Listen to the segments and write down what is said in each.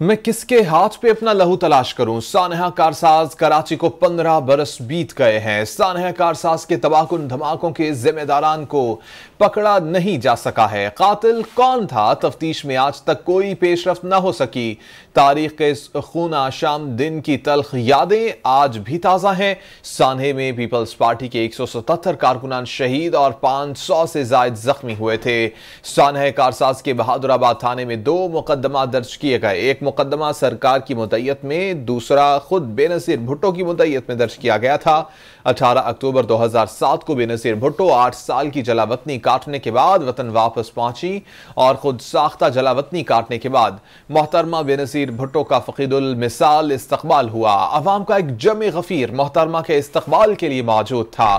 मैं किसके हाथ पे अपना लहू तलाश करूं सानहा कारसाज कराची को पंद्रह बरस बीत गए हैं सानहा कारसाज के तबाहकुन धमाकों के जिम्मेदारान को पकड़ा नहीं जा सका है कातिल कौन था तफ्तीश में आज तक कोई पेशरफ ना हो सकी तारीख के इस खूना शाम दिन की तलख यादें आज भी ताज़ा हैं सानहे में पीपल्स पार्टी के एक सौ सतहत्तर कारकुनान शहीद और पांच सौ से जायद जख्मी हुए थे सानह कारसाज के बहादुराबाद थाने में दो मुकदमा दर्ज किए गए एक मुकदमा सरकार की मुतैत में दूसरा खुद बेनसीर भुट्टो की मुतैत में दर्ज किया गया था 18 अक्टूबर 2007 को बेनसीर भुट्टो आठ साल की जलावतनी काटने के बाद वतन वापस पहुंची और खुद साख्ता जलावतनी काटने के बाद मोहतरमा बेनसीर भुट्टो का फ़कीदुल मिसाल इस्तकबाल हुआ अवाम का एक जम गफीर मोहतरमा के इस्तकबाल के लिए मौजूद था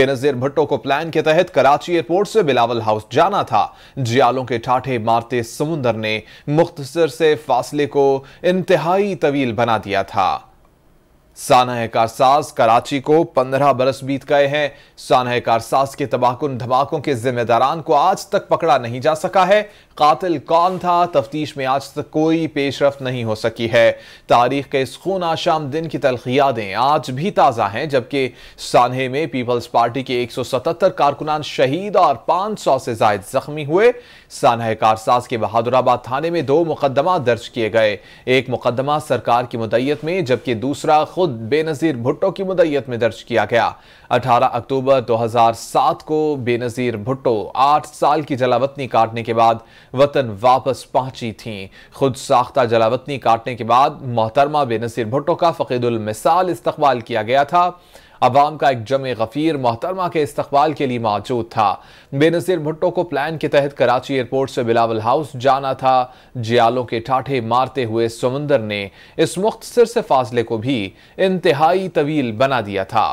बेनजीर भुट्टो को प्लान के तहत कराची एयरपोर्ट से बिलावल हाउस जाना था जियालों के ठाठे मारते समुंदर ने मुख्तर से फासले को इंतहाई तवील बना दिया था सानह कारसाज कराची को पंद्रह बरस बीत गए हैं सानह कारसाज के तबाहकुन धमाकों के जिम्मेदारान को आज तक पकड़ा नहीं जा सका है कातिल कौन था तफ्तीश में आज तक कोई पेशरफ नहीं हो सकी है तारीख के इस खून आशाम दिन की तलखियादें आज भी ताज़ा हैं जबकि सानहे में पीपल्स पार्टी के एक सौ सतहत्तर कारकुनान शहीद और पांच सौ से जायद जख्मी हुए सानह कारसाज के बहादुराबाद थाने में दो मुकदमा दर्ज किए गए एक मुकदमा सरकार की मुदैत में जबकि दूसरा खुद बेनजीर भुट्टो की मुदयत में दर्ज किया गया 18 अक्टूबर 2007 को बेनजीर भुट्टो 8 साल की जलावतनी काटने के बाद वतन वापस पहुंची थी खुद साख्ता जलावतनी काटने के बाद मोहतरमा बेनजीर भुट्टो का फ़कीदुल मिसाल इस्तकबाल किया गया था आवाम का एक जम गफीर मोहतरमा के इस्तबाल के लिए मौजूद था बेनज़ीर भुट्टो को प्लान के तहत कराची एयरपोर्ट से बिलावल हाउस जाना था जियालों के ठाठे मारते हुए समंदर ने इस मुख्तर से फासले को भी इंतहाई तवील बना दिया था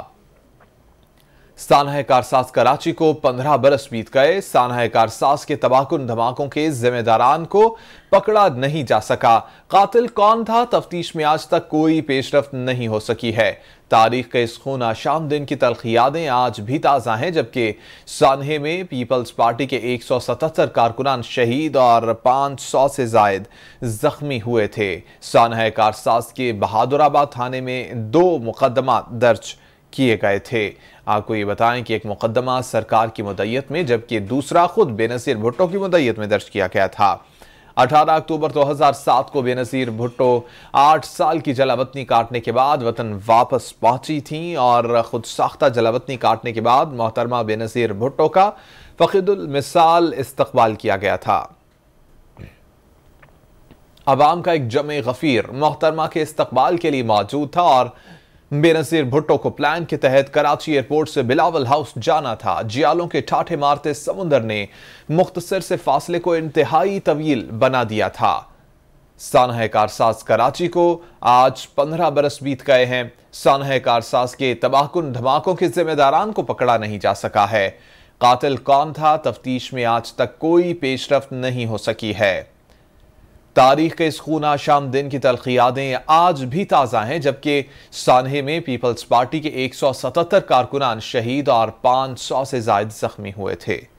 सानहकार कारसाज कराची को 15 बरस बीत गए सानहकार कारसाज के तबाहकुन धमाकों के जिम्मेदारान को पकड़ा नहीं जा सका कातिल कौन था तफ्तीश में आज तक कोई पेशरफ नहीं हो सकी है तारीख के इस खून आशाम दिन की तलख यादें आज भी ताज़ा हैं जबकि सानहे में पीपल्स पार्टी के एक सौ सतहत्तर कारकुनान शहीद और पांच सौ से जायद जख्मी हुए थे सानह कारसाज के बहादुराबाद थाने में दो मुकदमा दर्ज किए गए थे आपको ये बताएं कि एक मुकदमा सरकार की मुदैयत में जबकि दूसरा खुद बेनसीर भुट्टो की मुदैयत में दर्ज किया गया था 18 अक्टूबर 2007 को बेनसीर भुट्टो 8 साल की जलावतनी काटने के बाद वतन वापस पहुंची थी और खुद साख्ता जलावतनी काटने के बाद मोहतरमा बेनसीर भुट्टो का फ़कीदुल मिसाल इस्तकबाल किया गया था आवाम का एक जमे गफ़ीर मोहतरमा के इस्तकबाल के लिए मौजूद था और बेनजीर भुट्टो को प्लान के तहत कराची एयरपोर्ट से बिलावल हाउस जाना था जियालों के ठाठे मारते समुंदर ने मुख्तसर से फासले को इंतहाई तवील बना दिया था सानह कारसाज कराची को आज पंद्रह बरस बीत गए हैं सानह कारसाज के तबाहकुन धमाकों के जिम्मेदारान को पकड़ा नहीं जा सका है कातिल कौन था तफ्तीश में आज तक कोई पेशरफ नहीं हो सकी है तारीख के इस खूना शाम दिन की तलखियादें आज भी ताज़ा हैं जबकि सानहे में पीपल्स पार्टी के एक सौ सतहत्तर कारकुनान शहीद और पांच सौ से जायद जख्मी हुए थे